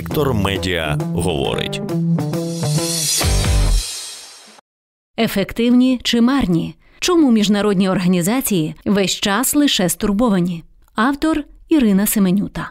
Сектор медіа говорить. Ефективні чи марні? Чому міжнародні організації весь час лише стурбовані? Автор Ірина Семенюта.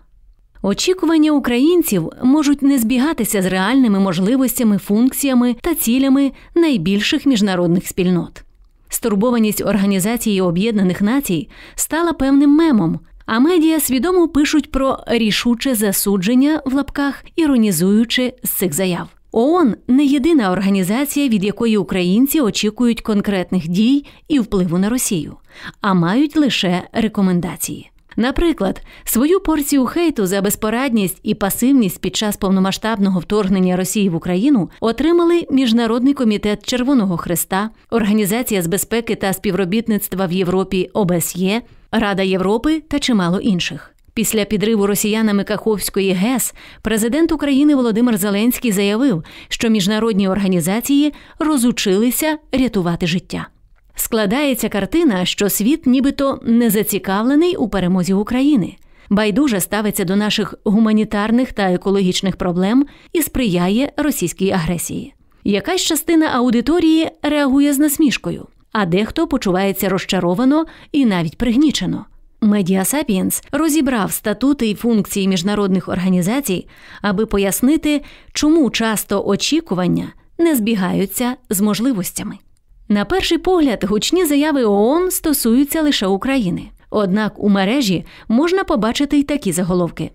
Очікування українців можуть не збігатися з реальними можливостями, функціями та цілями найбільших міжнародних спільнот. Стурбованість Організації Об'єднаних Націй стала певним мемом, а медіа свідомо пишуть про рішуче засудження в лапках, іронізуючи з цих заяв. ООН не єдина організація, від якої українці очікують конкретних дій і впливу на Росію, а мають лише рекомендації. Наприклад, свою порцію хейту за безпорадність і пасивність під час повномасштабного вторгнення Росії в Україну отримали Міжнародний комітет Червоного Христа, Організація з безпеки та співробітництва в Європі ОБСЄ, Рада Європи та чимало інших. Після підриву росіянами Каховської ГЕС президент України Володимир Зеленський заявив, що міжнародні організації розучилися рятувати життя складається картина, що світ нібито не зацікавлений у перемозі України, байдуже ставиться до наших гуманітарних та екологічних проблем і сприяє російській агресії. Якась частина аудиторії реагує з насмішкою, а дехто почувається розчаровано і навіть пригнічено. Медіа Сапіенс розібрав статути і функції міжнародних організацій, аби пояснити, чому часто очікування не збігаються з можливостями. На перший погляд, гучні заяви ООН стосуються лише України. Однак у мережі можна побачити й такі заголовки.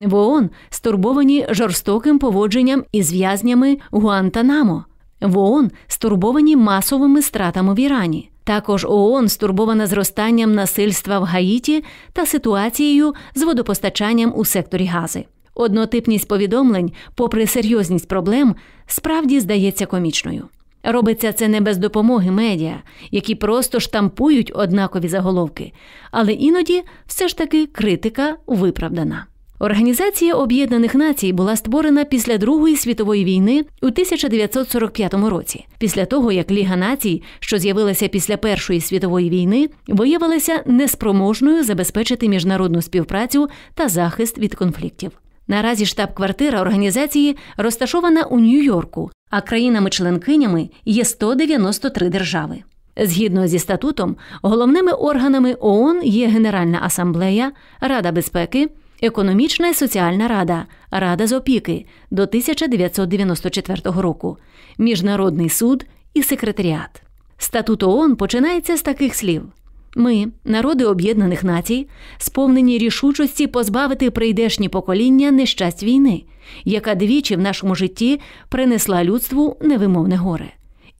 В ООН стурбовані жорстоким поводженням із в'язнями Гуантанамо. В ООН стурбовані масовими стратами в Ірані. Також ООН стурбована зростанням насильства в Гаїті та ситуацією з водопостачанням у секторі гази. Однотипність повідомлень, попри серйозність проблем, справді здається комічною. Робиться це не без допомоги медіа, які просто штампують однакові заголовки, але іноді все ж таки критика виправдана. Організація Об'єднаних Націй була створена після Другої світової війни у 1945 році, після того як Ліга націй, що з'явилася після Першої світової війни, виявилася неспроможною забезпечити міжнародну співпрацю та захист від конфліктів. Наразі штаб-квартира організації розташована у Нью-Йорку, а країнами-членкинями є 193 держави. Згідно зі статутом, головними органами ООН є Генеральна асамблея, Рада безпеки, Економічна і соціальна рада, Рада з опіки до 1994 року, Міжнародний суд і секретаріат. Статут ООН починається з таких слів: ми, народи Об'єднаних Націй, сповнені рішучості позбавити прийдешні покоління нещасть війни, яка двічі в нашому житті принесла людству невимовне горе,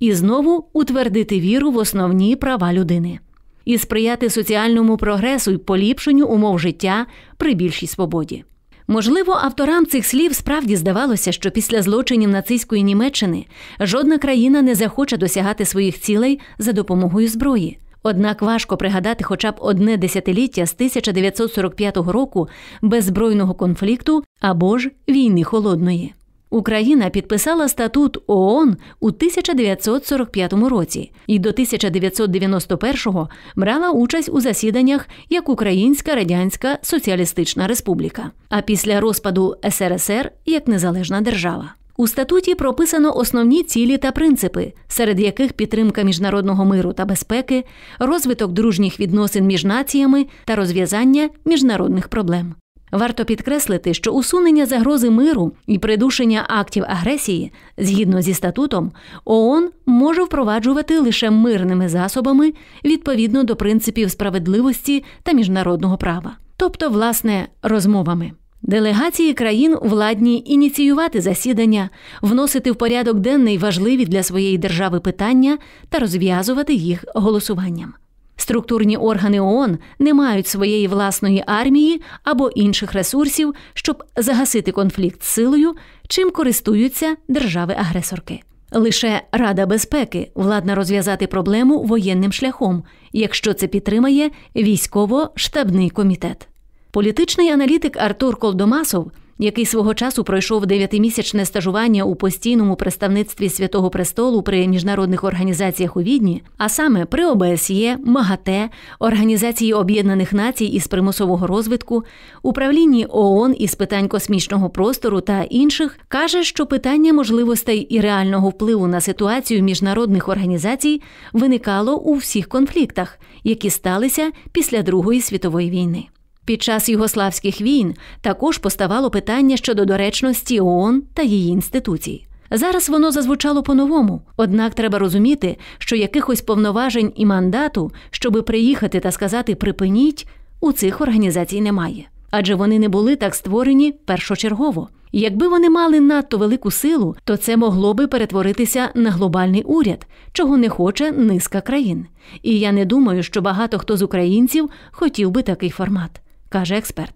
і знову утвердити віру в основні права людини, і сприяти соціальному прогресу і поліпшенню умов життя при більшій свободі. Можливо, авторам цих слів справді здавалося, що після злочинів нацистської Німеччини жодна країна не захоче досягати своїх цілей за допомогою зброї. Однак важко пригадати хоча б одне десятиліття з 1945 року без збройного конфлікту або ж війни холодної. Україна підписала статут ООН у 1945 році і до 1991-го брала участь у засіданнях як Українська Радянська Соціалістична Республіка, а після розпаду СРСР як незалежна держава. У статуті прописано основні цілі та принципи, серед яких підтримка міжнародного миру та безпеки, розвиток дружніх відносин між націями та розв'язання міжнародних проблем. Варто підкреслити, що усунення загрози миру і придушення актів агресії згідно зі статутом ООН може впроваджувати лише мирними засобами відповідно до принципів справедливості та міжнародного права, тобто, власне, розмовами. Делегації країн владні ініціювати засідання, вносити в порядок денний важливі для своєї держави питання та розв'язувати їх голосуванням. Структурні органи ООН не мають своєї власної армії або інших ресурсів, щоб загасити конфлікт силою, чим користуються держави-агресорки. Лише Рада безпеки владна розв'язати проблему воєнним шляхом, якщо це підтримає військово-штабний комітет. Політичний аналітик Артур Колдомасов, який свого часу пройшов дев'ятимісячне стажування у постійному представництві Святого Престолу при міжнародних організаціях у Відні, а саме при ОБСЄ, МАГАТЕ, Організації Об'єднаних Націй із примусового розвитку, управлінні ООН із питань космічного простору та інших, каже, що питання можливостей і реального впливу на ситуацію міжнародних організацій виникало у всіх конфліктах, які сталися після Другої світової війни. Під час югославських війн також поставало питання щодо доречності ООН та її інституцій. Зараз воно зазвучало по-новому, однак треба розуміти, що якихось повноважень і мандату, щоби приїхати та сказати припиніть, у цих організацій немає, адже вони не були так створені першочергово. Якби вони мали надто велику силу, то це могло би перетворитися на глобальний уряд, чого не хоче низка країн. І я не думаю, що багато хто з українців хотів би такий формат каже експерт.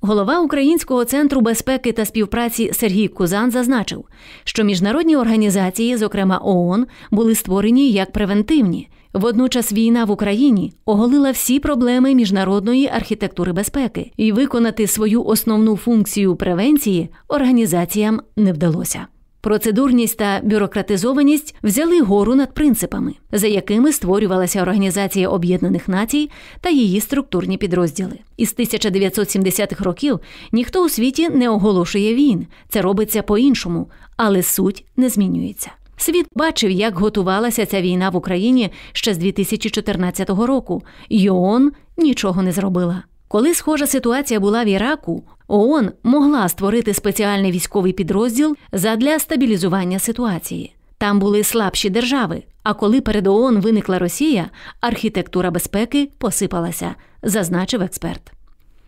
Голова Українського центру безпеки та співпраці Сергій Кузан зазначив, що міжнародні організації, зокрема ООН, були створені як превентивні. Водночас війна в Україні оголила всі проблеми міжнародної архітектури безпеки, і виконати свою основну функцію превенції організаціям не вдалося. Процедурність та бюрократизованість взяли гору над принципами, за якими створювалася Організація Об'єднаних Націй та її структурні підрозділи. Із 1970-х років ніхто у світі не оголошує війн. Це робиться по-іншому, але суть не змінюється. Світ бачив, як готувалася ця війна в Україні ще з 2014 року, і ООН нічого не зробила. Коли схожа ситуація була в Іраку, ООН могла створити спеціальний військовий підрозділ задля стабілізування ситуації. Там були слабші держави. А коли перед ООН виникла Росія, архітектура безпеки посипалася, зазначив експерт.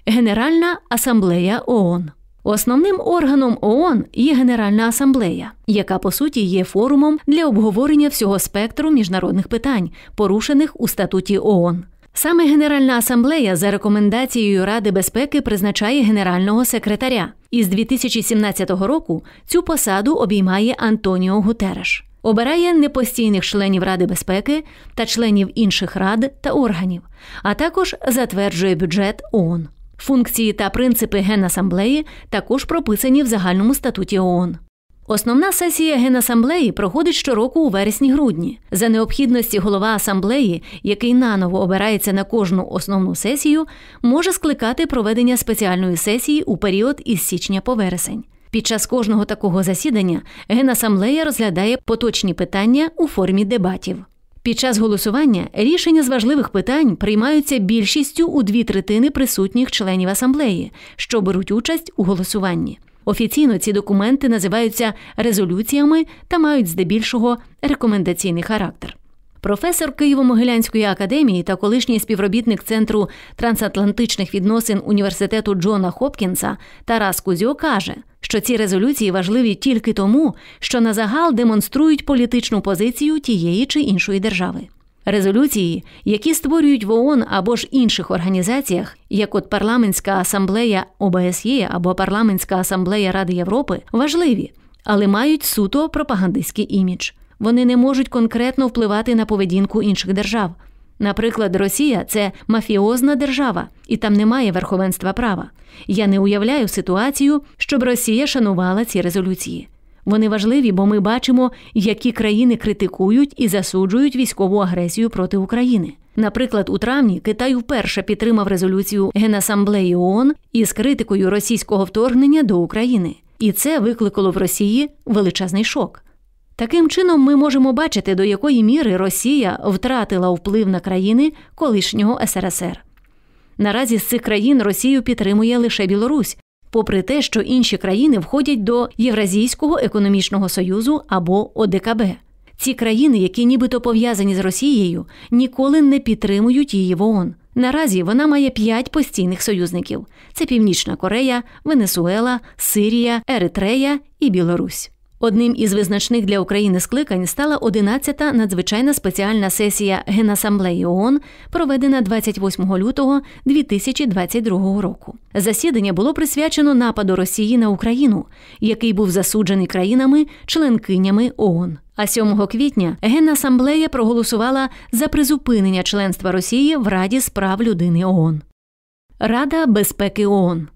Генеральна асамблея ООН. Основним органом ООН є Генеральна асамблея, яка по суті є форумом для обговорення всього спектру міжнародних питань, порушених у статуті ООН. Саме Генеральна асамблея за рекомендацією Ради безпеки призначає генерального секретаря. І з 2017 року цю посаду обіймає Антоніо Гутереш. Обирає непостійних членів Ради безпеки та членів інших рад та органів, а також затверджує бюджет ООН. Функції та принципи Генасамблеї також прописані в загальному статуті ООН. Основна сесія Генасамблеї проходить щороку у вересні-грудні. За необхідності голова асамблеї, який наново обирається на кожну основну сесію, може скликати проведення спеціальної сесії у період із січня по вересень. Під час кожного такого засідання Генасамблея розглядає поточні питання у формі дебатів. Під час голосування рішення з важливих питань приймаються більшістю у дві третини присутніх членів асамблеї, що беруть участь у голосуванні. Офіційно ці документи називаються резолюціями та мають здебільшого рекомендаційний характер. Професор Києво-Могилянської академії та колишній співробітник Центру трансатлантичних відносин університету Джона Хопкінса Тарас Кузьо каже, що ці резолюції важливі тільки тому, що на загал демонструють політичну позицію тієї чи іншої держави. Резолюції, які створюють в ООН або ж інших організаціях, як от парламентська асамблея ОБСЄ або парламентська асамблея Ради Європи, важливі, але мають суто пропагандистський імідж. Вони не можуть конкретно впливати на поведінку інших держав. Наприклад, Росія це мафіозна держава, і там немає верховенства права. Я не уявляю ситуацію, щоб Росія шанувала ці резолюції. Вони важливі, бо ми бачимо, які країни критикують і засуджують військову агресію проти України. Наприклад, у травні Китай вперше підтримав резолюцію Генасамблеї ООН із критикою російського вторгнення до України, і це викликало в Росії величезний шок. Таким чином, ми можемо бачити, до якої міри Росія втратила вплив на країни колишнього СРСР. Наразі з цих країн Росію підтримує лише Білорусь, попри те, що інші країни входять до Євразійського економічного союзу або ОДКБ. Ці країни, які нібито пов'язані з Росією, ніколи не підтримують її в ООН. Наразі вона має п'ять постійних союзників: це Північна Корея, Венесуела, Сирія, Еритрея і Білорусь. Одним із визначних для України скликань стала 11-та надзвичайна спеціальна сесія Генасамблеї ООН, проведена 28 лютого 2022 року. Засідання було присвячено нападу Росії на Україну, який був засуджений країнами-членкинями ООН. А 7 квітня Генасамблея проголосувала за призупинення членства Росії в Раді справ людини ООН. Рада безпеки ООН.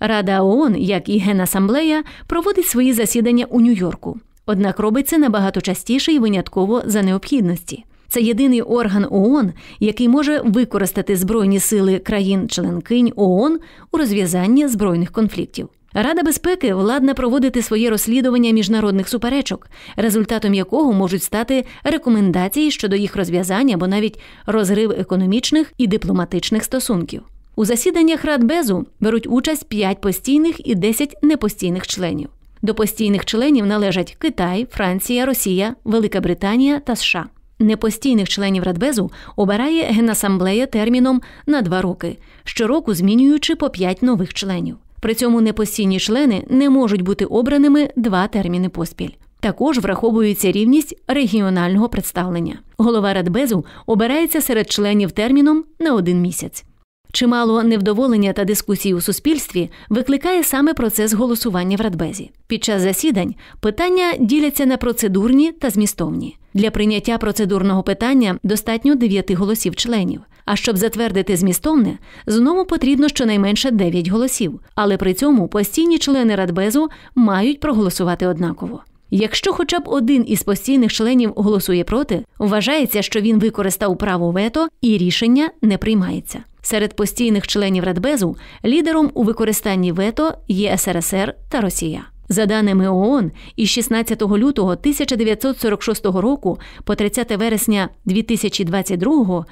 Рада ООН, як і Генасамблея, проводить свої засідання у Нью-Йорку. Однак робить це набагато частіше і винятково за необхідності. Це єдиний орган ООН, який може використати збройні сили країн-членкинь ООН у розв'язанні збройних конфліктів. Рада безпеки владна проводити своє розслідування міжнародних суперечок, результатом якого можуть стати рекомендації щодо їх розв'язання або навіть розрив економічних і дипломатичних стосунків. У засіданнях Радбезу беруть участь 5 постійних і 10 непостійних членів. До постійних членів належать Китай, Франція, Росія, Велика Британія та США. Непостійних членів Радбезу обирає Генасамблея терміном на два роки, щороку змінюючи по 5 нових членів. При цьому непостійні члени не можуть бути обраними два терміни поспіль. Також враховується рівність регіонального представлення. Голова Радбезу обирається серед членів терміном на один місяць. Чимало невдоволення та дискусій у суспільстві викликає саме процес голосування в радбезі. Під час засідань питання діляться на процедурні та змістовні. Для прийняття процедурного питання достатньо 9 голосів членів. А щоб затвердити змістовне, знову потрібно щонайменше 9 голосів. Але при цьому постійні члени радбезу мають проголосувати однаково. Якщо хоча б один із постійних членів голосує проти, вважається, що він використав право вето і рішення не приймається. Серед постійних членів Радбезу лідером у використанні вето є СРСР та Росія. За даними ООН, із 16 лютого 1946 року по 30 вересня 2022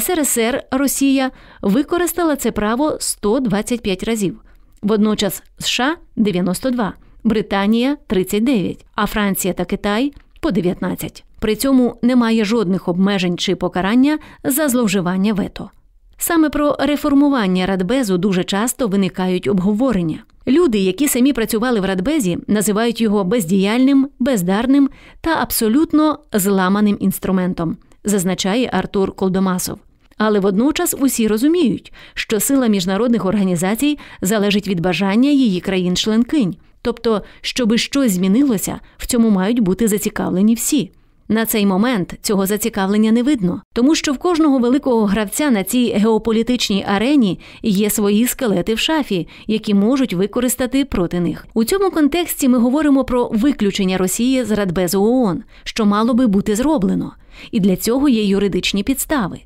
СРСР Росія використала це право 125 разів. Водночас США 92, Британія 39, а Франція та Китай по 19. При цьому немає жодних обмежень чи покарання за зловживання вето. Саме про реформування радбезу дуже часто виникають обговорення. Люди, які самі працювали в радбезі, називають його бездіяльним, бездарним та абсолютно зламаним інструментом, зазначає Артур Колдомасов. Але водночас усі розуміють, що сила міжнародних організацій залежить від бажання її країн-членкинь. Тобто, щоби щось змінилося, в цьому мають бути зацікавлені всі. На цей момент цього зацікавлення не видно, тому що в кожного великого гравця на цій геополітичній арені є свої скелети в шафі, які можуть використати проти них. У цьому контексті ми говоримо про виключення Росії з Радбезу ООН, що мало би бути зроблено, і для цього є юридичні підстави.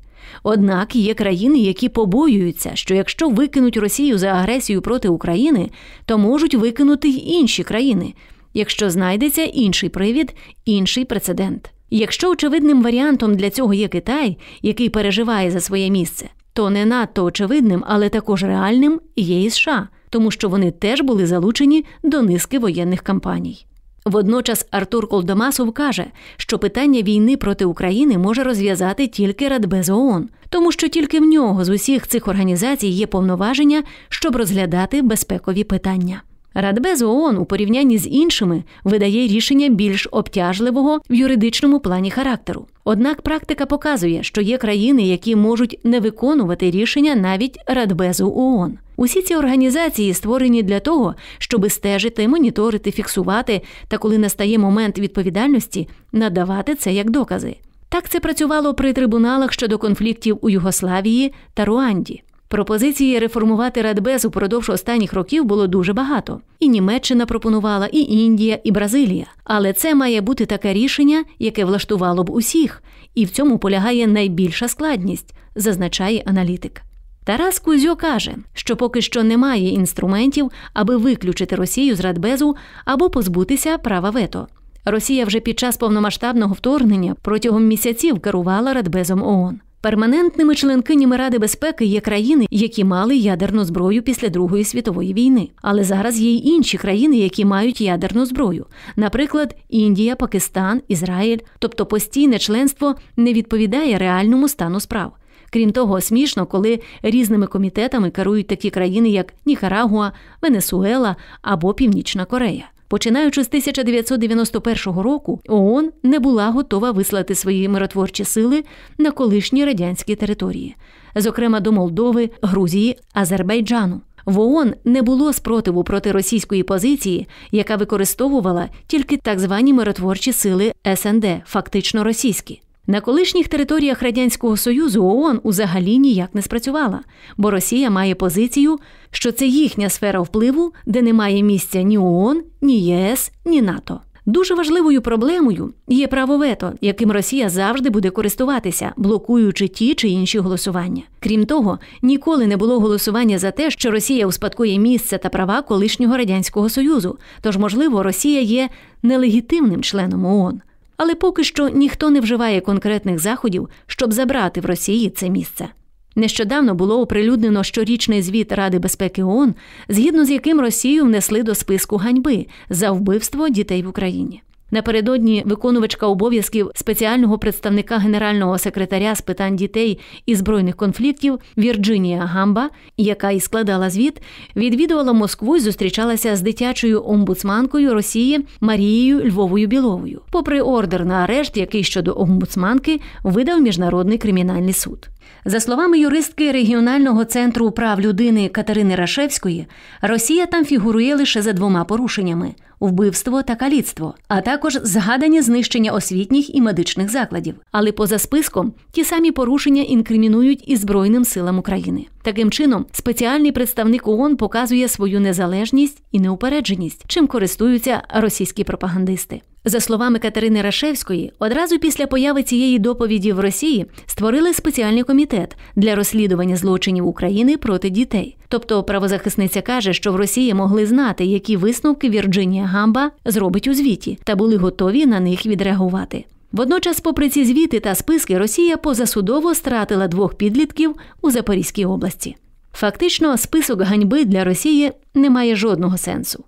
Однак є країни, які побоюються, що якщо викинуть Росію за агресію проти України, то можуть викинути й інші країни якщо знайдеться інший привід, інший прецедент. Якщо очевидним варіантом для цього є Китай, який переживає за своє місце, то не надто очевидним, але також реальним є і США, тому що вони теж були залучені до низки воєнних кампаній. Водночас Артур Колдомасов каже, що питання війни проти України може розв'язати тільки Радбез ООН, тому що тільки в нього з усіх цих організацій є повноваження, щоб розглядати безпекові питання. Радбез ООН у порівнянні з іншими видає рішення більш обтяжливого в юридичному плані характеру. Однак практика показує, що є країни, які можуть не виконувати рішення навіть Радбезу ООН. Усі ці організації створені для того, щоби стежити, моніторити, фіксувати та, коли настає момент відповідальності, надавати це як докази. Так це працювало при трибуналах щодо конфліктів у Югославії та Руанді. Пропозиції реформувати Радбез упродовж останніх років було дуже багато. І Німеччина пропонувала, і Індія, і Бразилія. Але це має бути таке рішення, яке влаштувало б усіх, і в цьому полягає найбільша складність, зазначає аналітик. Тарас Кузьо каже, що поки що немає інструментів, аби виключити Росію з Радбезу або позбутися права вето. Росія вже під час повномасштабного вторгнення протягом місяців керувала Радбезом ООН. Перманентними членкинями Ради безпеки є країни, які мали ядерну зброю після Другої світової війни. Але зараз є й інші країни, які мають ядерну зброю, наприклад, Індія, Пакистан, Ізраїль. Тобто постійне членство не відповідає реальному стану справ. Крім того, смішно, коли різними комітетами керують такі країни, як Нікарагуа, Венесуела або Північна Корея. Починаючи з 1991 року, ООН не була готова вислати свої миротворчі сили на колишні радянські території, зокрема до Молдови, Грузії Азербайджану. В ООН не було спротиву проти російської позиції, яка використовувала тільки так звані миротворчі сили СНД, фактично російські. На колишніх територіях Радянського Союзу ООН узагалі ніяк не спрацювала, бо Росія має позицію, що це їхня сфера впливу, де немає місця ні ООН, ні ЄС, ні НАТО. Дуже важливою проблемою є право вето, яким Росія завжди буде користуватися, блокуючи ті чи інші голосування. Крім того, ніколи не було голосування за те, що Росія успадкує місце та права колишнього радянського союзу. Тож, можливо, Росія є нелегітимним членом ООН але поки що ніхто не вживає конкретних заходів, щоб забрати в Росії це місце. Нещодавно було оприлюднено щорічний звіт Ради безпеки ООН, згідно з яким Росію внесли до списку ганьби за вбивство дітей в Україні. Напередодні виконувачка обов'язків спеціального представника генерального секретаря з питань дітей і збройних конфліктів Вірджинія Гамба, яка і складала звіт, відвідувала Москву і зустрічалася з дитячою омбудсманкою Росії Марією Львовою Біловою, попри ордер на арешт, який щодо омбудсманки видав міжнародний кримінальний суд. За словами юристки регіонального центру прав людини Катерини Рашевської, Росія там фігурує лише за двома порушеннями вбивство та каліцтво, а також згадані знищення освітніх і медичних закладів. Але поза списком ті самі порушення інкримінують і Збройним силам України. Таким чином, спеціальний представник ООН показує свою незалежність і неупередженість, чим користуються російські пропагандисти. За словами Катерини Рашевської, одразу після появи цієї доповіді в Росії створили спеціальний комітет для розслідування злочинів України проти дітей. Тобто, правозахисниця каже, що в Росії могли знати, які висновки Вірджинія Гамба зробить у звіті, та були готові на них відреагувати. Водночас, попри ці звіти та списки, Росія позасудово стратила двох підлітків у Запорізькій області. Фактично, список ганьби для Росії не має жодного сенсу.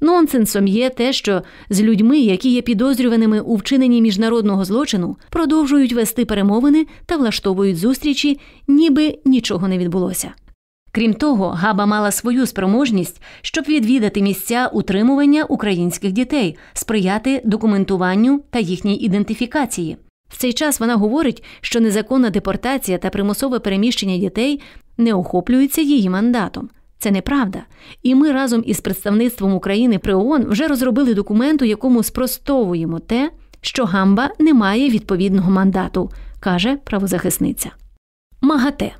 Нонсенсом є те, що з людьми, які є підозрюваними у вчиненні міжнародного злочину, продовжують вести перемовини та влаштовують зустрічі, ніби нічого не відбулося. Крім того, Габа мала свою спроможність, щоб відвідати місця утримування українських дітей, сприяти документуванню та їхній ідентифікації. В цей час вона говорить, що незаконна депортація та примусове переміщення дітей не охоплюються її мандатом. Це неправда. І ми разом із представництвом України при ООН вже розробили документ, у якому спростовуємо те, що гамба не має відповідного мандату, каже правозахисниця. МАГАТЕ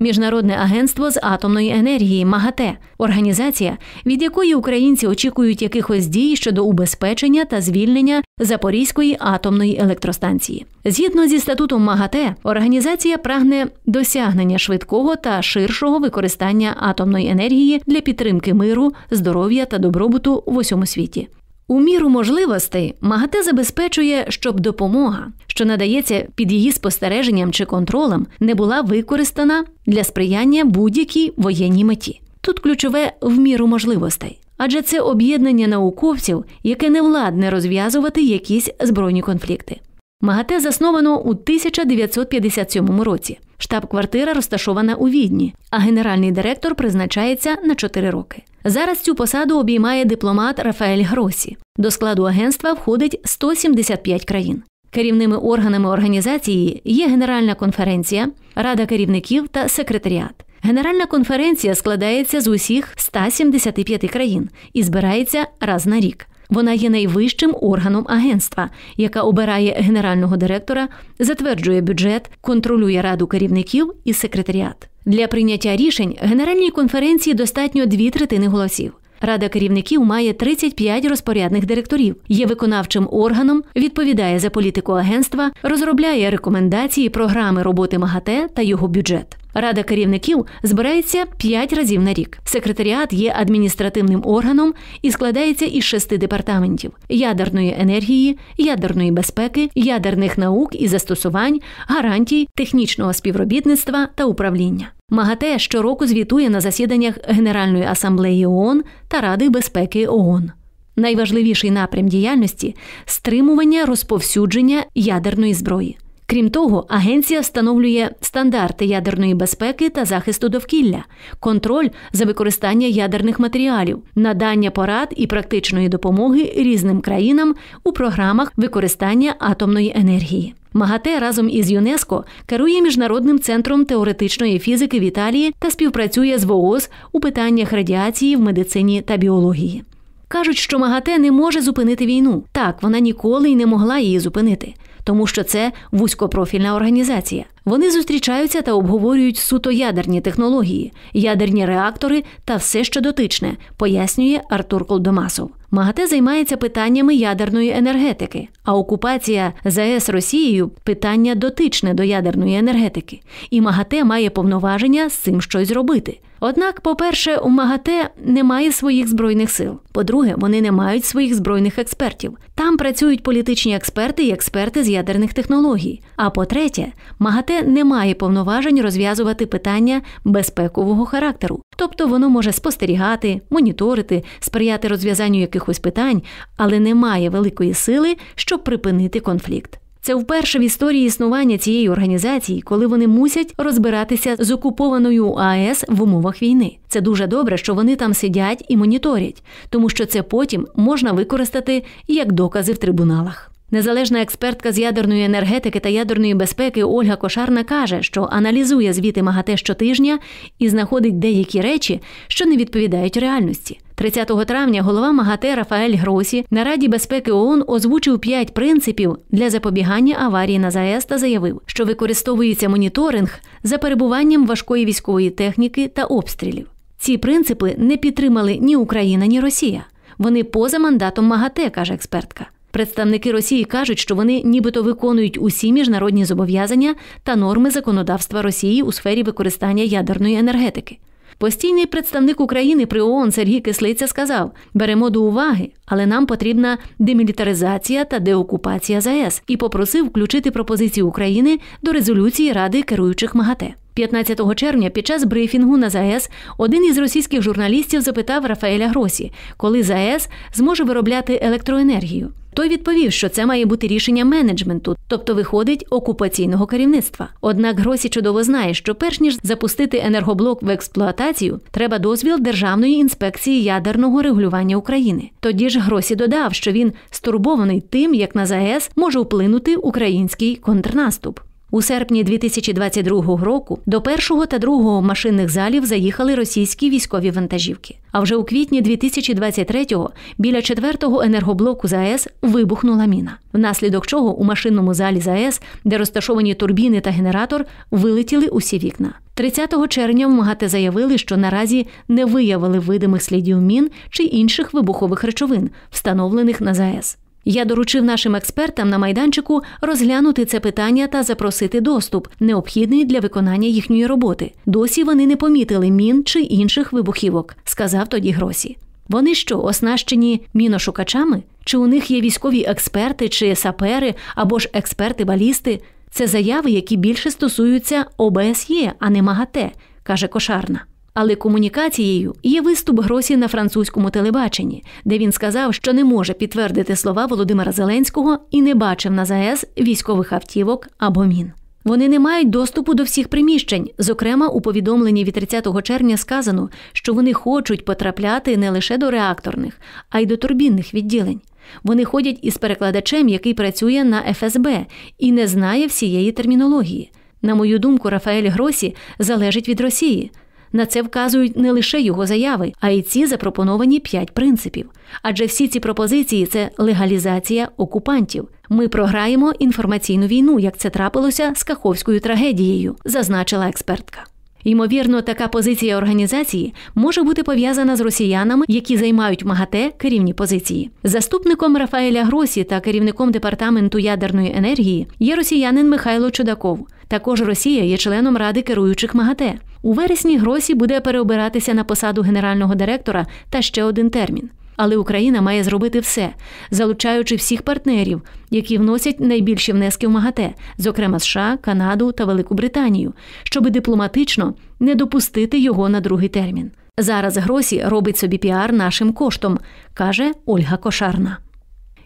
Міжнародне агентство з атомної енергії МАГАТЕ, організація, від якої українці очікують якихось дій щодо убезпечення та звільнення Запорізької атомної електростанції. Згідно зі статутом МАГАТЕ, організація прагне досягнення швидкого та ширшого використання атомної енергії для підтримки миру, здоров'я та добробуту в усьому світі. У міру можливостей МАГАТЕ забезпечує, щоб допомога, що надається під її спостереженням чи контролем, не була використана для сприяння будь-якій воєнній меті. Тут ключове в міру можливостей, адже це об'єднання науковців, яке не владне розв'язувати якісь збройні конфлікти. МАГАТЕ засновано у 1957 році. Штаб-квартира розташована у відні, а генеральний директор призначається на 4 роки. Зараз цю посаду обіймає дипломат Рафаель Гросі. До складу агентства входить 175 країн. Керівними органами організації є Генеральна конференція, Рада керівників та секретаріат. Генеральна конференція складається з усіх 175 країн і збирається раз на рік. Вона є найвищим органом агентства, яка обирає генерального директора, затверджує бюджет, контролює раду керівників і секретаріат. Для прийняття рішень генеральній конференції достатньо дві третини голосів. Рада керівників має 35 розпорядних директорів, є виконавчим органом, відповідає за політику агентства, розробляє рекомендації, програми роботи МАГАТЕ та його бюджет. Рада керівників збирається п'ять разів на рік. Секретаріат є адміністративним органом і складається із шести департаментів: ядерної енергії, ядерної безпеки, ядерних наук і застосувань, гарантій, технічного співробітництва та управління. МАГАТЕ щороку звітує на засіданнях Генеральної асамблеї ООН та Ради безпеки ООН. Найважливіший напрям діяльності стримування розповсюдження ядерної зброї. Крім того, агенція встановлює стандарти ядерної безпеки та захисту довкілля, контроль за використання ядерних матеріалів, надання порад і практичної допомоги різним країнам у програмах використання атомної енергії. МАГАТЕ разом із ЮНЕСКО керує міжнародним центром теоретичної фізики в Італії та співпрацює з ВООЗ у питаннях радіації в медицині та біології. Кажуть, що МАГАТЕ не може зупинити війну. Так, вона ніколи й не могла її зупинити тому що це вузькопрофільна організація. Вони зустрічаються та обговорюють суто ядерні технології, ядерні реактори та все, що дотичне, пояснює Артур Колдомасов. МАГАТЕ займається питаннями ядерної енергетики, а окупація ЗАЕС Росією питання дотичне до ядерної енергетики. І МАГАТЕ має повноваження з цим щось зробити. Однак, по-перше, у МАГАТЕ немає своїх збройних сил. По-друге, вони не мають своїх збройних експертів. Там працюють політичні експерти і експерти з ядерних технологій. А по-третє, МАГАТЕ не має повноважень розв'язувати питання безпекового характеру, тобто воно може спостерігати, моніторити, сприяти розв'язанню якихось питань, але не має великої сили, щоб припинити конфлікт. Це вперше в історії існування цієї організації, коли вони мусять розбиратися з окупованою АЕС в умовах війни. Це дуже добре, що вони там сидять і моніторять, тому що це потім можна використати як докази в трибуналах. Незалежна експертка з ядерної енергетики та ядерної безпеки Ольга Кошарна каже, що аналізує звіти МАГАТЕ щотижня і знаходить деякі речі, що не відповідають реальності. 30 травня голова МАГАТЕ Рафаель Гросі на Раді безпеки ООН озвучив 5 принципів для запобігання аварії на ЗАЕС та заявив, що використовується моніторинг за перебуванням важкої військової техніки та обстрілів. Ці принципи не підтримали ні Україна, ні Росія. Вони поза мандатом МАГАТЕ, каже експертка. Представники Росії кажуть, що вони нібито виконують усі міжнародні зобов'язання та норми законодавства Росії у сфері використання ядерної енергетики. Постійний представник України при ООН Сергій Кислиця сказав: беремо до уваги, але нам потрібна демілітаризація та деокупація ЗАЕС і попросив включити пропозиції України до резолюції Ради керуючих МАГАТЕ. 15 червня під час брифінгу на ЗАЕС один із російських журналістів запитав Рафаеля Гросі, коли ЗАЕС зможе виробляти електроенергію. Той відповів, що це має бути рішення менеджменту, тобто виходить окупаційного керівництва. Однак Гросі чудово знає, що перш ніж запустити енергоблок в експлуатацію, треба дозвіл Державної інспекції ядерного регулювання України. Тоді ж Гросі додав, що він стурбований тим, як на заес може вплинути український контрнаступ. У серпні 2022 року до першого та другого машинних залів заїхали російські військові вантажівки. А вже у квітні 2023-го біля четвертого енергоблоку ЗАЕС вибухнула міна, внаслідок чого у машинному залі ЗАЕС, де розташовані турбіни та генератор, вилетіли усі вікна. 30 червня в МАГАТЕ заявили, що наразі не виявили видимих слідів мін чи інших вибухових речовин, встановлених на ЗАЕС. Я доручив нашим експертам на майданчику розглянути це питання та запросити доступ, необхідний для виконання їхньої роботи. Досі вони не помітили мін чи інших вибухівок, сказав тоді Гросі. Вони що оснащені міношукачами? Чи у них є військові експерти, чи сапери або ж експерти-балісти? Це заяви, які більше стосуються ОБСЄ, а не МАГАТЕ, каже кошарна. Але комунікацією є виступ Гросі на французькому телебаченні, де він сказав, що не може підтвердити слова Володимира Зеленського і не бачив на ЗАЕС військових автівок або мін. Вони не мають доступу до всіх приміщень. Зокрема, у повідомленні від 30 червня сказано, що вони хочуть потрапляти не лише до реакторних, а й до турбінних відділень. Вони ходять із перекладачем, який працює на ФСБ, і не знає всієї термінології. На мою думку, Рафаель Гросі залежить від Росії. На це вказують не лише його заяви, а й ці запропоновані п'ять принципів. Адже всі ці пропозиції це легалізація окупантів. Ми програємо інформаційну війну, як це трапилося з каховською трагедією, зазначила експертка. Ймовірно, така позиція організації може бути пов'язана з росіянами, які займають МАГАТЕ керівні позиції. Заступником Рафаеля Гросі та керівником департаменту ядерної енергії є росіянин Михайло Чудаков. Також Росія є членом ради керуючих МАГАТЕ. У вересні Гросі буде переобиратися на посаду генерального директора та ще один термін але Україна має зробити все, залучаючи всіх партнерів, які вносять найбільші внески в МАГАТЕ, зокрема США, Канаду та Велику Британію, щоби дипломатично не допустити його на другий термін. Зараз Гросі робить собі піар нашим коштом, каже Ольга Кошарна.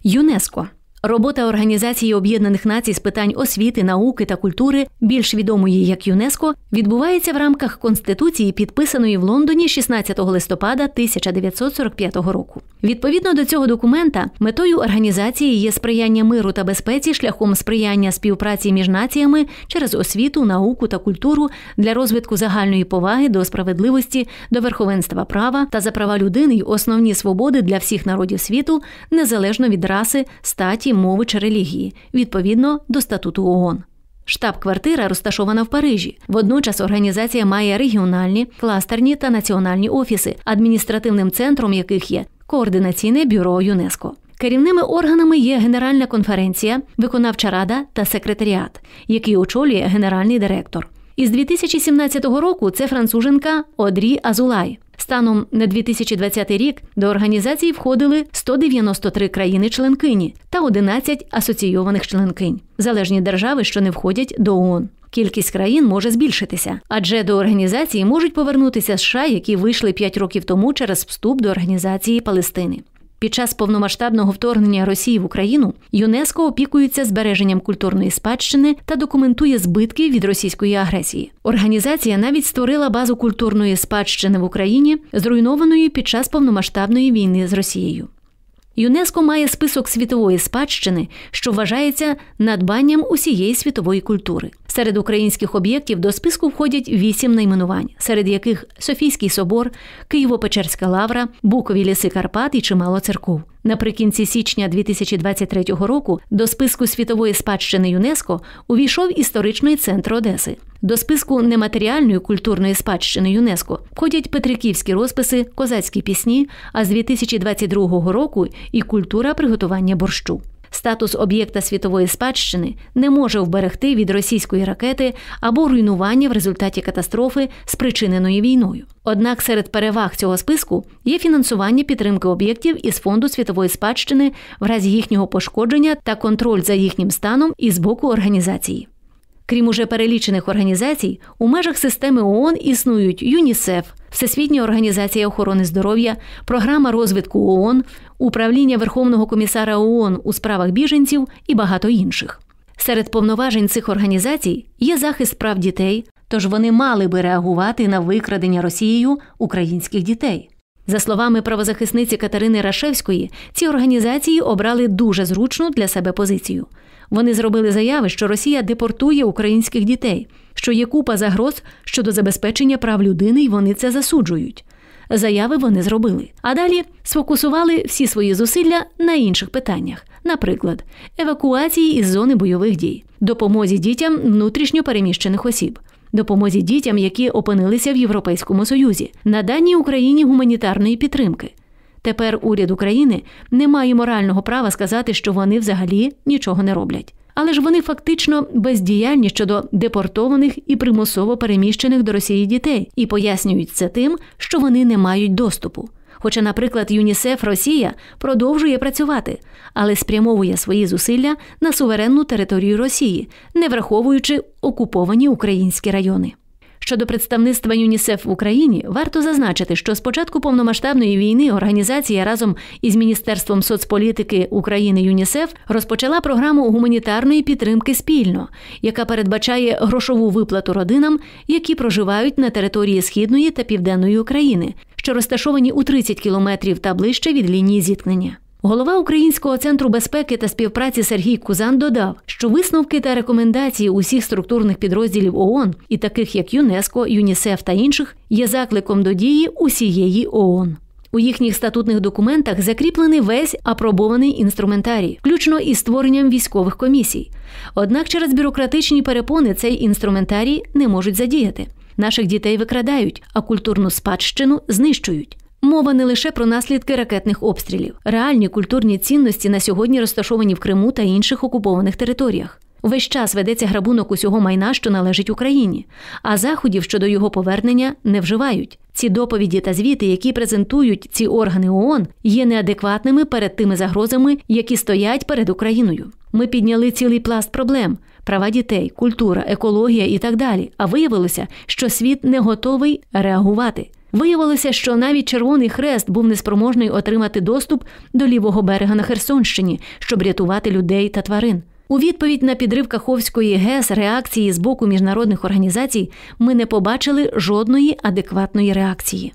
ЮНЕСКО Робота Організації Об'єднаних Націй з питань освіти, науки та культури, більш відомої як ЮНЕСКО, відбувається в рамках конституції, підписаної в Лондоні 16 листопада 1945 року. Відповідно до цього документа, метою організації є сприяння миру та безпеці шляхом сприяння співпраці між націями через освіту, науку та культуру для розвитку загальної поваги до справедливості, до верховенства права та за права людини й основні свободи для всіх народів світу, незалежно від раси, статі будь мови чи релігії відповідно до статуту ООН. Штаб-квартира розташована в Парижі. Водночас організація має регіональні, кластерні та національні офіси, адміністративним центром яких є координаційне бюро ЮНЕСКО. Керівними органами є Генеральна конференція, виконавча рада та секретаріат, який очолює генеральний директор. Із 2017 року це француженка Одрі Азулай. Станом на 2020 рік до організації входили 193 країни-членкині та 11 асоційованих членкинь, залежні держави, що не входять до ООН. Кількість країн може збільшитися, адже до організації можуть повернутися США, які вийшли 5 років тому через вступ до організації Палестини. Під час повномасштабного вторгнення Росії в Україну ЮНЕСКО опікується збереженням культурної спадщини та документує збитки від російської агресії. Організація навіть створила базу культурної спадщини в Україні, зруйнованої під час повномасштабної війни з Росією. ЮНЕСКО має список світової спадщини, що вважається надбанням усієї світової культури. Серед українських об'єктів до списку входять вісім найменувань, серед яких Софійський собор, Києво-Печерська лавра, Букові ліси Карпат і чимало церков. Наприкінці січня 2023 року до списку світової спадщини ЮНЕСКО увійшов історичний центр Одеси. До списку нематеріальної культурної спадщини ЮНЕСКО входять петриківські розписи, козацькі пісні, а з 2022 року і культура приготування борщу. Статус об'єкта світової спадщини не може вберегти від російської ракети або руйнування в результаті катастрофи, спричиненої війною. Однак серед переваг цього списку є фінансування підтримки об'єктів із фонду світової спадщини в разі їхнього пошкодження та контроль за їхнім станом із боку організації. Крім уже перелічених організацій, у межах системи ООН існують ЮНІСЕФ, Всесвітня організація охорони здоров'я, програма розвитку ООН, управління Верховного комісара ООН у справах біженців і багато інших. Серед повноважень цих організацій є захист прав дітей, тож вони мали би реагувати на викрадення Росією українських дітей. За словами правозахисниці Катерини Рашевської, ці організації обрали дуже зручну для себе позицію. Вони зробили заяви, що Росія депортує українських дітей, що є купа загроз щодо забезпечення прав людини, і вони це засуджують. Заяви вони зробили. А далі сфокусували всі свої зусилля на інших питаннях, наприклад, евакуації із зони бойових дій, допомозі дітям внутрішньо переміщених осіб допомозі дітям, які опинилися в Європейському Союзі, наданні Україні гуманітарної підтримки. Тепер уряд України не має морального права сказати, що вони взагалі нічого не роблять. Але ж вони фактично бездіяльні щодо депортованих і примусово переміщених до Росії дітей і пояснюють це тим, що вони не мають доступу. Хоча, наприклад, ЮНІСЕФ Росія продовжує працювати, але спрямовує свої зусилля на суверенну територію Росії, не враховуючи окуповані українські райони. Щодо представництва ЮНІСЕФ в Україні, варто зазначити, що з початку повномасштабної війни організація разом із Міністерством соцполітики України ЮНІСЕФ розпочала програму гуманітарної підтримки спільно, яка передбачає грошову виплату родинам, які проживають на території східної та південної України, що розташовані у 30 кілометрів та ближче від лінії зіткнення. Голова Українського центру безпеки та співпраці Сергій Кузан додав, що висновки та рекомендації усіх структурних підрозділів ООН, і таких як ЮНЕСКО, ЮНІСЕФ та інших, є закликом до дії усієї ООН. У їхніх статутних документах закріплений весь апробований інструментарій, включно із створенням військових комісій. Однак через бюрократичні перепони цей інструментарій не можуть задіяти. Наших дітей викрадають, а культурну спадщину знищують. Мова не лише про наслідки ракетних обстрілів. Реальні культурні цінності на сьогодні розташовані в Криму та інших окупованих територіях. Весь час ведеться грабунок усього майна, що належить Україні, а заходів щодо його повернення не вживають. Ці доповіді та звіти, які презентують ці органи ООН, є неадекватними перед тими загрозами, які стоять перед Україною. Ми підняли цілий пласт проблем, права дітей, культура, екологія і так далі. А виявилося, що світ не готовий реагувати. Виявилося, що навіть Червоний Хрест був неспроможний отримати доступ до лівого берега на Херсонщині, щоб рятувати людей та тварин. У відповідь на підрив Каховської ГЕС реакції з боку міжнародних організацій ми не побачили жодної адекватної реакції.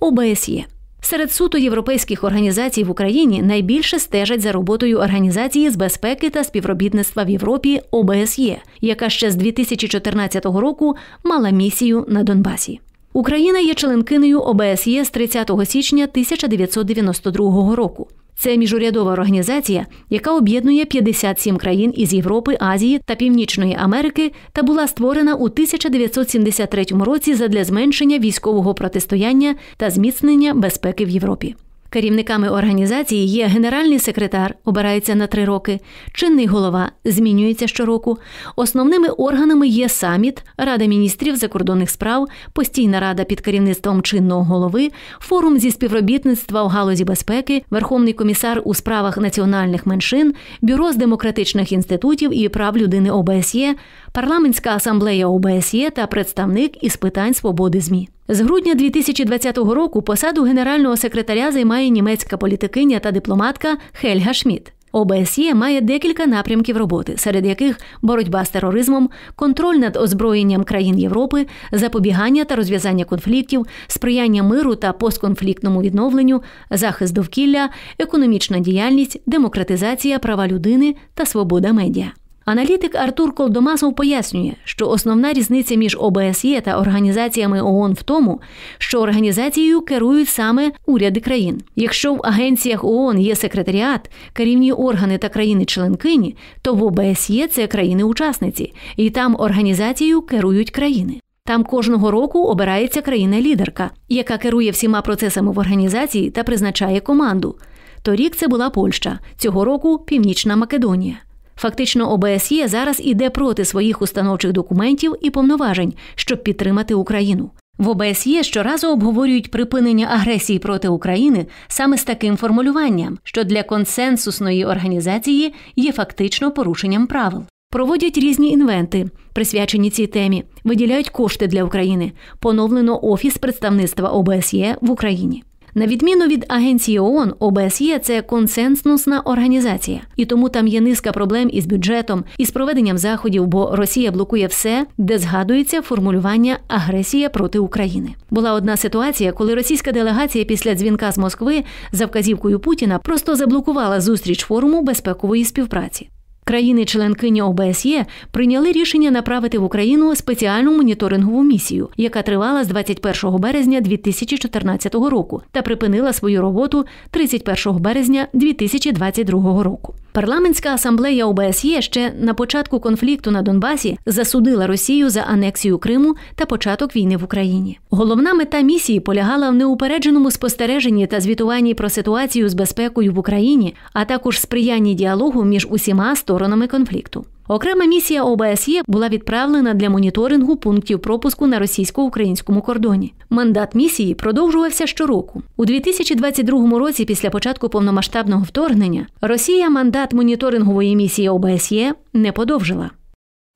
ОБСЄ Серед суто європейських організацій в Україні найбільше стежать за роботою організації з безпеки та співробітництва в Європі ОБСЄ, яка ще з 2014 року мала місію на Донбасі. Україна є членкиною ОБСЄ з 30 січня 1992 року. Це міжурядова організація, яка об'єднує 57 країн із Європи, Азії та Північної Америки, та була створена у 1973 році задля зменшення військового протистояння та зміцнення безпеки в Європі. Керівниками організації є генеральний секретар, обирається на три роки, чинний голова змінюється щороку. Основними органами є саміт, Рада міністрів закордонних справ, постійна рада під керівництвом чинного голови, форум зі співробітництва у галузі безпеки, Верховний комісар у справах національних меншин, бюро з демократичних інститутів і прав людини ОБСЄ, парламентська асамблея ОБСЄ та представник із питань свободи змі. З грудня 2020 року посаду генерального секретаря займає німецька політикиня та дипломатка Хельга Шмідт. ОБСЄ має декілька напрямків роботи, серед яких боротьба з тероризмом, контроль над озброєнням країн Європи, запобігання та розв'язання конфліктів, сприяння миру та постконфліктному відновленню, захист довкілля, економічна діяльність, демократизація права людини та свобода медіа. Аналітик Артур Колдомасов пояснює, що основна різниця між ОБСЄ та організаціями ООН в тому, що організацією керують саме уряди країн. Якщо в агенціях ООН є секретаріат, керівні органи та країни-членкині, то в ОБСЄ це країни-учасниці, і там організацією керують країни. Там кожного року обирається країна-лідерка, яка керує всіма процесами в організації та призначає команду. Торік це була Польща, цього року Північна Македонія. Фактично, ОБСЄ зараз іде проти своїх установчих документів і повноважень, щоб підтримати Україну. В ОБСЄ щоразу обговорюють припинення агресії проти України саме з таким формулюванням, що для консенсусної організації є фактично порушенням правил. Проводять різні інвенти, присвячені цій темі, виділяють кошти для України, поновлено офіс представництва ОБСЄ в Україні. На відміну від агенції ООН, ОБСЄ це консенсусна організація, і тому там є низка проблем із бюджетом, із проведенням заходів, бо Росія блокує все, де згадується формулювання агресія проти України. Була одна ситуація, коли російська делегація після дзвінка з Москви за вказівкою Путіна просто заблокувала зустріч форуму безпекової співпраці. Країни-членкині ОБСЄ прийняли рішення направити в Україну спеціальну моніторингову місію, яка тривала з 21 березня 2014 року, та припинила свою роботу 31 березня 2022 року. Парламентська асамблея ОБСЄ ще на початку конфлікту на Донбасі засудила Росію за анексію Криму та початок війни в Україні. Головна мета місії полягала в неупередженому спостереженні та звітуванні про ситуацію з безпекою в Україні, а також сприянні діалогу між усіма сторонами сторонами конфлікту. Окрема місія ОБСЄ була відправлена для моніторингу пунктів пропуску на російсько-українському кордоні. Мандат місії продовжувався щороку. У 2022 році, після початку повномасштабного вторгнення, Росія мандат моніторингової місії ОБСЄ не подовжила.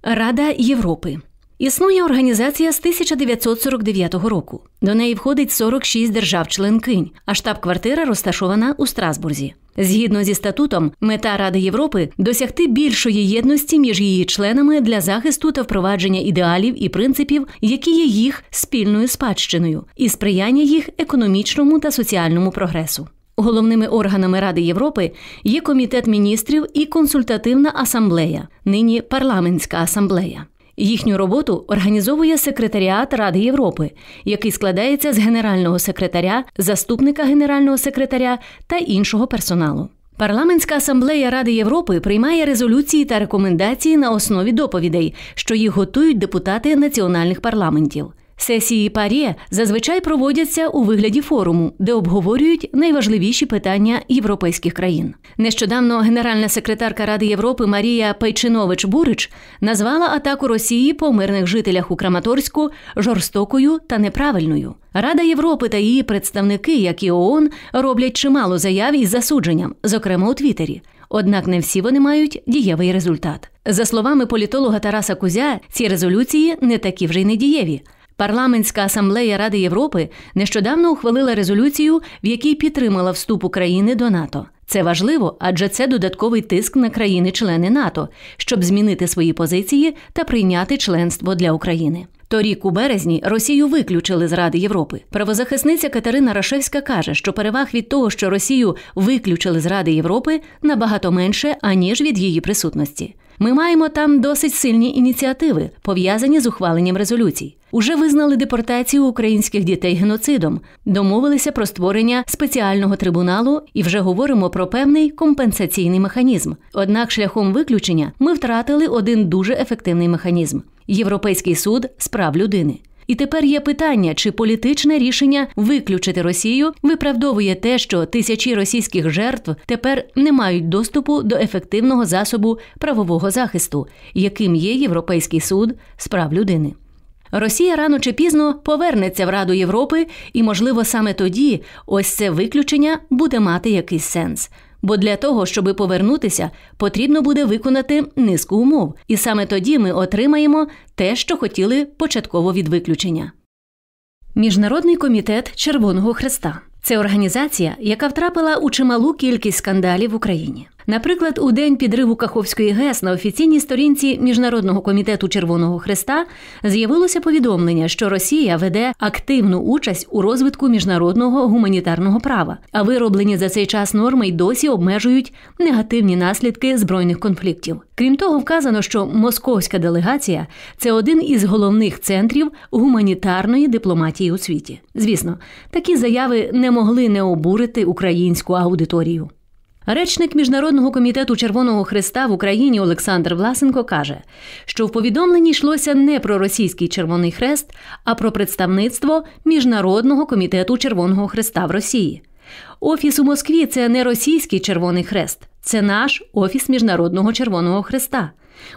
Рада Європи. Існує організація з 1949 року. До неї входить 46 держав-членкинь, а штаб-квартира розташована у Страсбурзі. Згідно зі статутом, мета Ради Європи досягти більшої єдності між її членами для захисту та впровадження ідеалів і принципів, які є їх спільною спадщиною, і сприяння їх економічному та соціальному прогресу. Головними органами Ради Європи є комітет міністрів і консультативна асамблея, нині парламентська асамблея. Їхню роботу організовує секретаріат Ради Європи, який складається з генерального секретаря, заступника генерального секретаря та іншого персоналу. Парламентська асамблея Ради Європи приймає резолюції та рекомендації на основі доповідей, що їх готують депутати національних парламентів. Сесії парі зазвичай проводяться у вигляді форуму, де обговорюють найважливіші питання європейських країн. Нещодавно генеральна секретарка Ради Європи Марія Пайчинович Бурич назвала атаку Росії по мирних жителях у Краматорську жорстокою та неправильною. Рада Європи та її представники, як і ООН, роблять чимало заяв із засудженням, зокрема у Твіттері. Однак не всі вони мають дієвий результат. За словами політолога Тараса Кузя, ці резолюції не такі вже й не дієві. Парламентська асамблея Ради Європи нещодавно ухвалила резолюцію, в якій підтримала вступ України до НАТО. Це важливо, адже це додатковий тиск на країни-члени НАТО, щоб змінити свої позиції та прийняти членство для України. Торік у березні Росію виключили з Ради Європи. Правозахисниця Катерина Рашевська каже, що переваг від того, що Росію виключили з Ради Європи, набагато менше аніж від її присутності. Ми маємо там досить сильні ініціативи, пов'язані з ухваленням резолюцій. Уже визнали депортацію українських дітей геноцидом, домовилися про створення спеціального трибуналу і вже говоримо про певний компенсаційний механізм. Однак, шляхом виключення ми втратили один дуже ефективний механізм Європейський суд з прав людини. І тепер є питання, чи політичне рішення виключити Росію виправдовує те, що тисячі російських жертв тепер не мають доступу до ефективного засобу правового захисту, яким є Європейський суд з прав людини. Росія рано чи пізно повернеться в Раду Європи, і, можливо, саме тоді ось це виключення буде мати якийсь сенс. Бо для того, щоб повернутися, потрібно буде виконати низку умов, і саме тоді ми отримаємо те, що хотіли початково від виключення. Міжнародний комітет Червоного Хреста це організація, яка втрапила у чималу кількість скандалів в Україні. Наприклад, у день підриву Каховської ГЕС на офіційній сторінці Міжнародного комітету Червоного Хреста з'явилося повідомлення, що Росія веде активну участь у розвитку міжнародного гуманітарного права, а вироблені за цей час норми й досі обмежують негативні наслідки збройних конфліктів. Крім того, вказано, що московська делегація це один із головних центрів гуманітарної дипломатії у світі. Звісно, такі заяви не могли не обурити українську аудиторію. Речник міжнародного комітету Червоного Христа в Україні Олександр Власенко каже, що в повідомленні йшлося не про російський Червоний Хрест, а про представництво міжнародного комітету Червоного Христа в Росії. Офіс у Москві це не російський Червоний Хрест, це наш офіс міжнародного Червоного Хреста.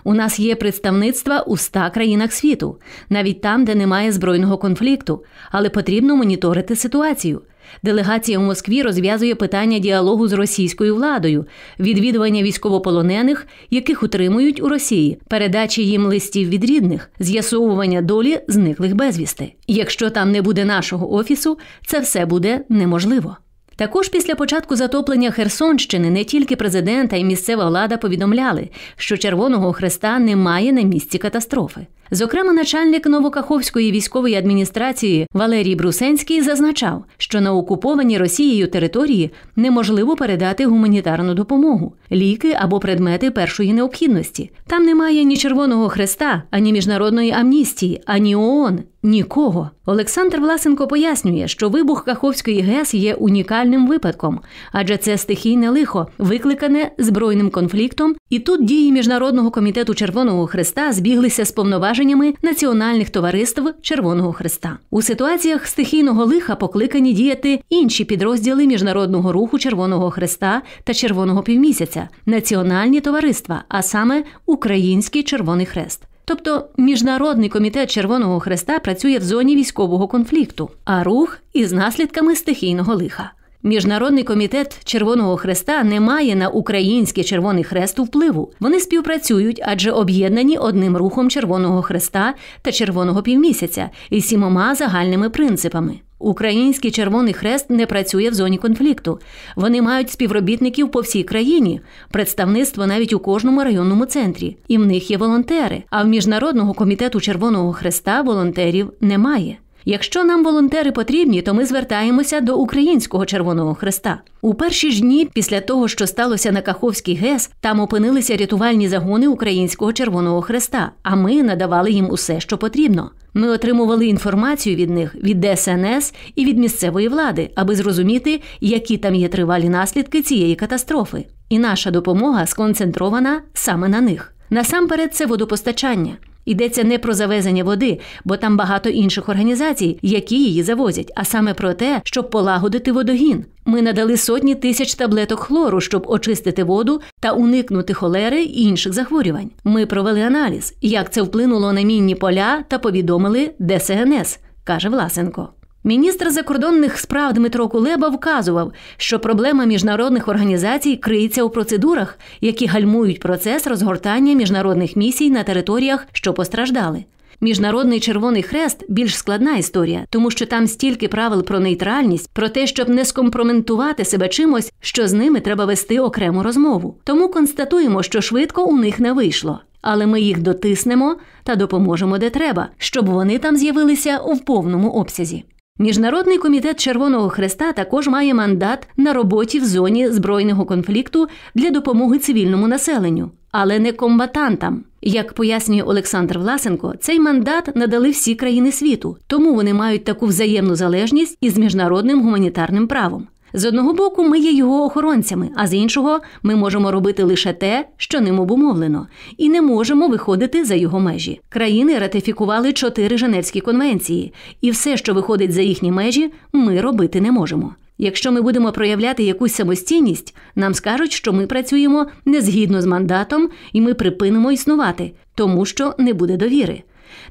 У нас є представництва у ста країнах світу, навіть там, де немає збройного конфлікту, але потрібно моніторити ситуацію. Делегація в Москві розв'язує питання діалогу з російською владою, відвідування військовополонених, яких утримують у Росії, передачі їм листів від рідних, з'ясовування долі зниклих безвісти. Якщо там не буде нашого офісу, це все буде неможливо. Також після початку затоплення Херсонщини не тільки президента а й місцева влада повідомляли, що Червоного Хреста немає на місці катастрофи. Зокрема, начальник Новокаховської військової адміністрації Валерій Брусенський зазначав, що на окуповані Росією території неможливо передати гуманітарну допомогу, ліки або предмети першої необхідності. Там немає ні Червоного Хреста, ані міжнародної амністії, ані ООН. Нікого Олександр Власенко пояснює, що вибух Каховської ГЕС є унікальним випадком, адже це стихійне лихо, викликане збройним конфліктом, і тут дії міжнародного комітету Червоного Хреста збіглися з повноваженням повноваженнями національних товариств Червоного Христа. У ситуаціях стихійного лиха покликані діяти інші підрозділи міжнародного руху Червоного Христа та Червоного Півмісяця, національні товариства, а саме Український Червоний Хрест. Тобто міжнародний комітет Червоного Хреста працює в зоні військового конфлікту, а рух із наслідками стихійного лиха. Міжнародний комітет Червоного Хреста не має на український Червоний Хрест впливу. Вони співпрацюють, адже об'єднані одним рухом Червоного Хреста та Червоного Півмісяця і сімома загальними принципами. Український Червоний Хрест не працює в зоні конфлікту. Вони мають співробітників по всій країні, представництво навіть у кожному районному центрі. І в них є волонтери. А в міжнародного комітету Червоного Хреста волонтерів немає. Якщо нам волонтери потрібні, то ми звертаємося до українського Червоного Хреста. У перші ж дні після того, що сталося на Каховській ГЕС, там опинилися рятувальні загони Українського Червоного Хреста. А ми надавали їм усе, що потрібно. Ми отримували інформацію від них від ДСНС і від місцевої влади, аби зрозуміти, які там є тривалі наслідки цієї катастрофи. І наша допомога сконцентрована саме на них. Насамперед, це водопостачання. Йдеться не про завезення води, бо там багато інших організацій, які її завозять, а саме про те, щоб полагодити водогін. Ми надали сотні тисяч таблеток хлору, щоб очистити воду та уникнути холери і інших захворювань. Ми провели аналіз, як це вплинуло на мінні поля та повідомили ДСНС, каже Власенко. Міністр закордонних справ Дмитро Кулеба вказував, що проблема міжнародних організацій криється у процедурах, які гальмують процес розгортання міжнародних місій на територіях, що постраждали. Міжнародний Червоний Хрест більш складна історія, тому що там стільки правил про нейтральність, про те, щоб не скомпроментувати себе чимось, що з ними треба вести окрему розмову. Тому констатуємо, що швидко у них не вийшло. Але ми їх дотиснемо та допоможемо де треба, щоб вони там з'явилися у повному обсязі. Міжнародний комітет Червоного Хреста також має мандат на роботі в зоні збройного конфлікту для допомоги цивільному населенню, але не комбатантам. Як пояснює Олександр Власенко, цей мандат надали всі країни світу, тому вони мають таку взаємну залежність із міжнародним гуманітарним правом. З одного боку, ми є його охоронцями, а з іншого, ми можемо робити лише те, що ним обумовлено, і не можемо виходити за його межі. Країни ратифікували чотири Женевські конвенції, і все, що виходить за їхні межі, ми робити не можемо. Якщо ми будемо проявляти якусь самостійність, нам скажуть, що ми працюємо не згідно з мандатом і ми припинимо існувати, тому що не буде довіри.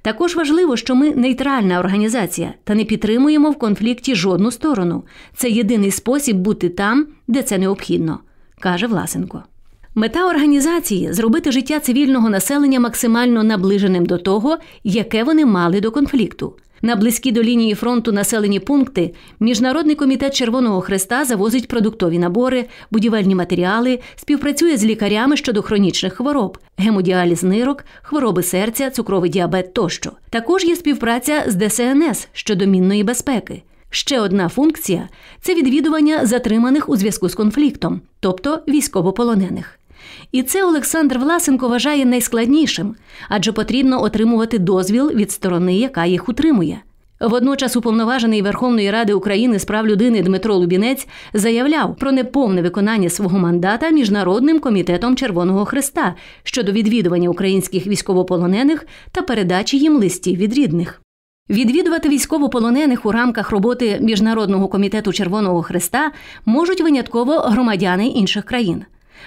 Також важливо, що ми нейтральна організація та не підтримуємо в конфлікті жодну сторону. Це єдиний спосіб бути там, де це необхідно, каже Власенко. Мета організації зробити життя цивільного населення максимально наближеним до того, яке вони мали до конфлікту. На близькі до лінії фронту населені пункти Міжнародний комітет Червоного Хреста завозить продуктові набори, будівельні матеріали, співпрацює з лікарями щодо хронічних хвороб, гемодіаліз нирок, хвороби серця, цукровий діабет тощо. Також є співпраця з ДСНС щодо мінної безпеки. Ще одна функція це відвідування затриманих у зв'язку з конфліктом, тобто військовополонених. І це Олександр Власенко вважає найскладнішим, адже потрібно отримувати дозвіл від сторони, яка їх утримує. Водночас уповноважений Верховної Ради України з прав людини Дмитро Лубінець заявляв про неповне виконання свого мандата міжнародним комітетом Червоного Христа щодо відвідування українських військовополонених та передачі їм листів від рідних. Відвідувати військовополонених у рамках роботи міжнародного комітету Червоного Христа можуть винятково громадяни інших країн.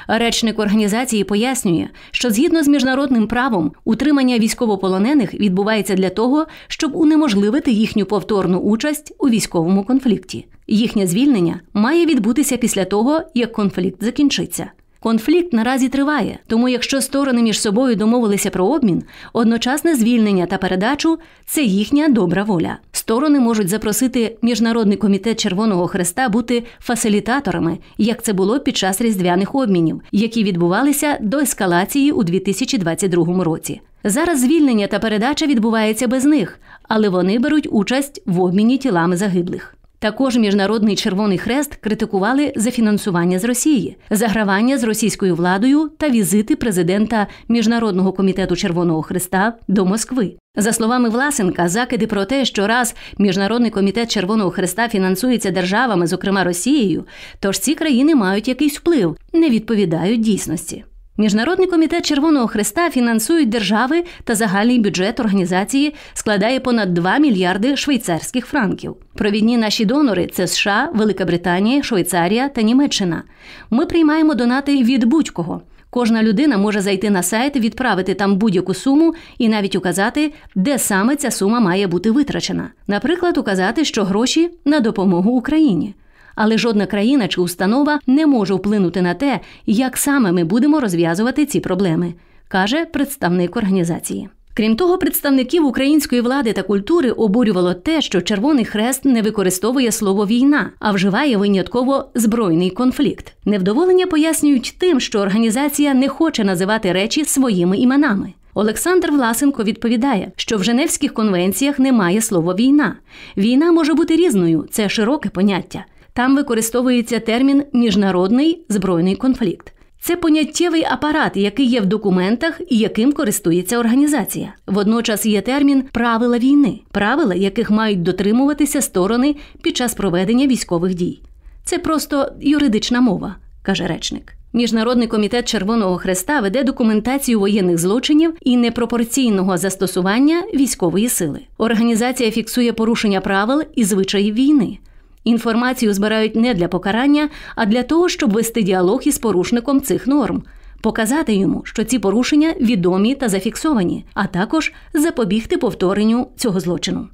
Речник організації пояснює, що згідно з міжнародним правом утримання військовополонених відбувається для того, щоб унеможливити їхню повторну участь у військовому конфлікті. Їхнє звільнення має відбутися після того, як конфлікт закінчиться. Конфлікт наразі триває, тому якщо сторони між собою домовилися про обмін, одночасне звільнення та передачу це їхня добра воля. Сторони можуть запросити міжнародний комітет Червоного Хреста бути фасилітаторами, як це було під час різдвяних обмінів, які відбувалися до ескалації у 2022 році. Зараз звільнення та передача відбувається без них, але вони беруть участь в обміні тілами загиблих. Також міжнародний червоний хрест критикували за фінансування з Росії, загравання з російською владою та візити президента міжнародного комітету Червоного Хреста до Москви. За словами Власенка, закиди про те, що раз міжнародний комітет Червоного Хреста фінансується державами, зокрема Росією, тож ці країни мають якийсь вплив, не відповідають дійсності. Міжнародний комітет Червоного Христа фінансують держави та загальний бюджет організації складає понад 2 мільярди швейцарських франків. Провідні наші донори це США, Велика Британія, Швейцарія та Німеччина. Ми приймаємо донати від будь-кого. Кожна людина може зайти на сайт, відправити там будь-яку суму і навіть указати, де саме ця сума має бути витрачена. Наприклад, указати, що гроші на допомогу Україні але жодна країна чи установа не може вплинути на те, як саме ми будемо розв'язувати ці проблеми, каже представник організації. Крім того, представників української влади та культури обурювало те, що Червоний Хрест не використовує слово війна, а вживає винятково збройний конфлікт. Невдоволення пояснюють тим, що організація не хоче називати речі своїми іменами. Олександр Власенко відповідає, що в Женевських конвенціях немає слова війна. Війна може бути різною, це широке поняття. Там використовується термін міжнародний збройний конфлікт. Це поняттєвий апарат, який є в документах і яким користується організація. Водночас є термін правила війни, правила, яких мають дотримуватися сторони під час проведення військових дій. Це просто юридична мова, каже речник. Міжнародний комітет Червоного Хреста веде документацію воєнних злочинів і непропорційного застосування військової сили. Організація фіксує порушення правил і звичаїв війни, Інформацію збирають не для покарання, а для того, щоб вести діалог із порушником цих норм, показати йому, що ці порушення відомі та зафіксовані, а також запобігти повторенню цього злочину.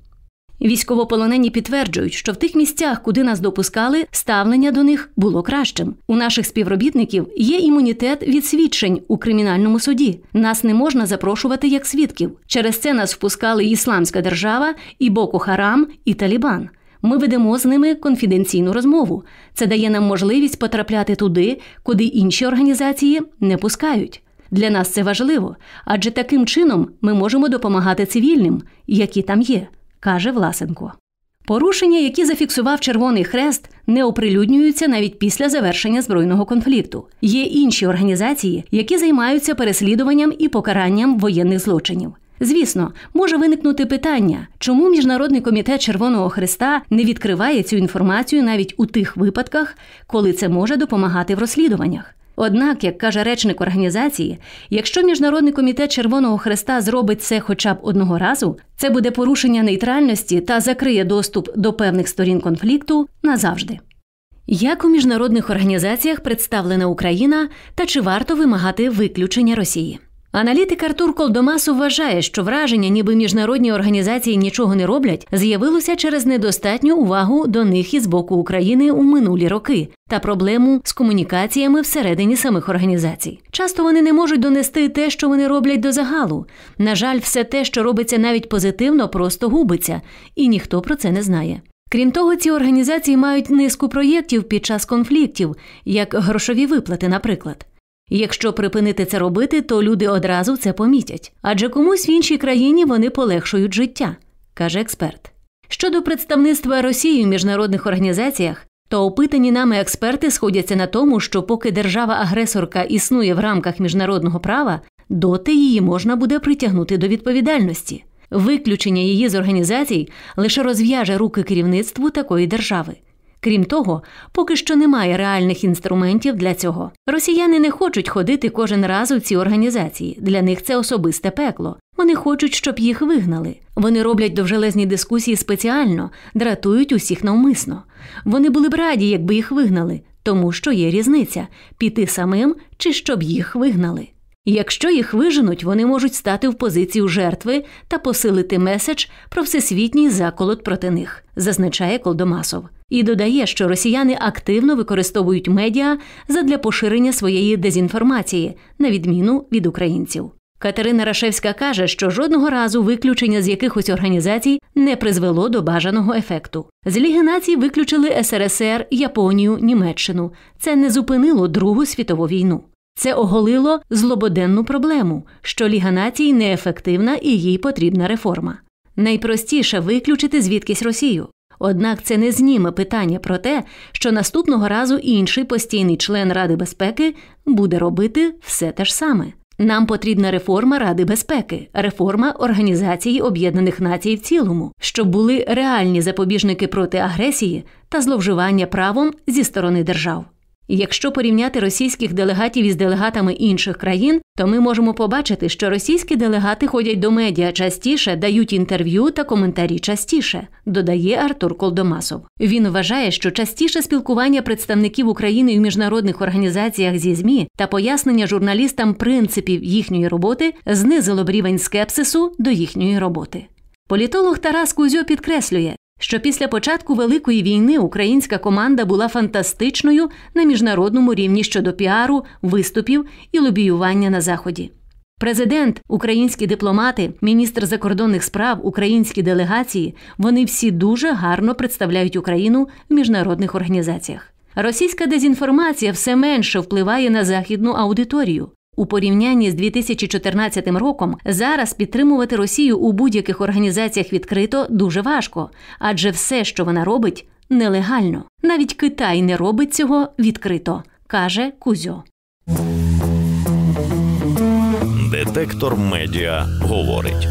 Військовополонені підтверджують, що в тих місцях, куди нас допускали, ставлення до них було кращим. У наших співробітників є імунітет від свідчень у кримінальному суді. Нас не можна запрошувати як свідків. Через це нас впускали Ісламська держава, і Боку Харам, і Талібан. Ми ведемо з ними конфіденційну розмову. Це дає нам можливість потрапляти туди, куди інші організації не пускають. Для нас це важливо, адже таким чином ми можемо допомагати цивільним, які там є, каже Власенко. Порушення, які зафіксував Червоний Хрест, не оприлюднюються навіть після завершення збройного конфлікту. Є інші організації, які займаються переслідуванням і покаранням воєнних злочинів. Звісно, може виникнути питання, чому міжнародний комітет Червоного Христа не відкриває цю інформацію навіть у тих випадках, коли це може допомагати в розслідуваннях. Однак, як каже речник організації, якщо міжнародний комітет Червоного Христа зробить це хоча б одного разу, це буде порушення нейтральності та закриє доступ до певних сторін конфлікту назавжди. Як у міжнародних організаціях представлена Україна та чи варто вимагати виключення Росії? Аналітик Артур Колдомасу вважає, що враження, ніби міжнародні організації нічого не роблять, з'явилося через недостатню увагу до них із боку України у минулі роки та проблему з комунікаціями всередині самих організацій. Часто вони не можуть донести те, що вони роблять до загалу. На жаль, все те, що робиться навіть позитивно, просто губиться, і ніхто про це не знає. Крім того, ці організації мають низку проєктів під час конфліктів, як грошові виплати, наприклад. Якщо припинити це робити, то люди одразу це помітять, адже комусь в іншій країні вони полегшують життя, каже експерт. Щодо представництва Росії в міжнародних організаціях, то опитані нами експерти сходяться на тому, що поки держава-агресорка існує в рамках міжнародного права, доти її можна буде притягнути до відповідальності. Виключення її з організацій лише розв'яже руки керівництву такої держави. Крім того, поки що немає реальних інструментів для цього. Росіяни не хочуть ходити кожен раз у ці організації. Для них це особисте пекло. Вони хочуть, щоб їх вигнали. Вони роблять довжелезні дискусії спеціально, дратують усіх навмисно. Вони були б раді, якби їх вигнали, тому що є різниця піти самим чи щоб їх вигнали. Якщо їх виженуть, вони можуть стати в позицію жертви та посилити меседж про всесвітній заколот проти них, зазначає Колдомасов і додає, що росіяни активно використовують медіа задля поширення своєї дезінформації, на відміну від українців. Катерина Рашевська каже, що жодного разу виключення з якихось організацій не призвело до бажаного ефекту. З Ліги націй виключили СРСР, Японію, Німеччину. Це не зупинило Другу світову війну. Це оголило злободенну проблему, що Ліга націй неефективна і їй потрібна реформа. Найпростіше виключити звідкись Росію. Однак це не зніме питання про те, що наступного разу інший постійний член Ради безпеки буде робити все те ж саме. Нам потрібна реформа Ради безпеки, реформа Організації Об'єднаних Націй в цілому, щоб були реальні запобіжники проти агресії та зловживання правом зі сторони держав якщо порівняти російських делегатів із делегатами інших країн, то ми можемо побачити, що російські делегати ходять до медіа частіше, дають інтерв'ю та коментарі частіше, додає Артур Колдомасов. Він вважає, що частіше спілкування представників України в міжнародних організаціях зі ЗМІ та пояснення журналістам принципів їхньої роботи знизило б рівень скепсису до їхньої роботи. Політолог Тарас Кузьо підкреслює, що після початку Великої війни українська команда була фантастичною на міжнародному рівні щодо піару, виступів і лобіювання на заході. Президент, українські дипломати, міністр закордонних справ, українські делегації вони всі дуже гарно представляють Україну в міжнародних організаціях. Російська дезінформація все менше впливає на західну аудиторію. У порівнянні з 2014 роком зараз підтримувати Росію у будь-яких організаціях відкрито дуже важко, адже все, що вона робить, нелегально. Навіть Китай не робить цього відкрито, каже Кузьо. Детектор медіа говорить.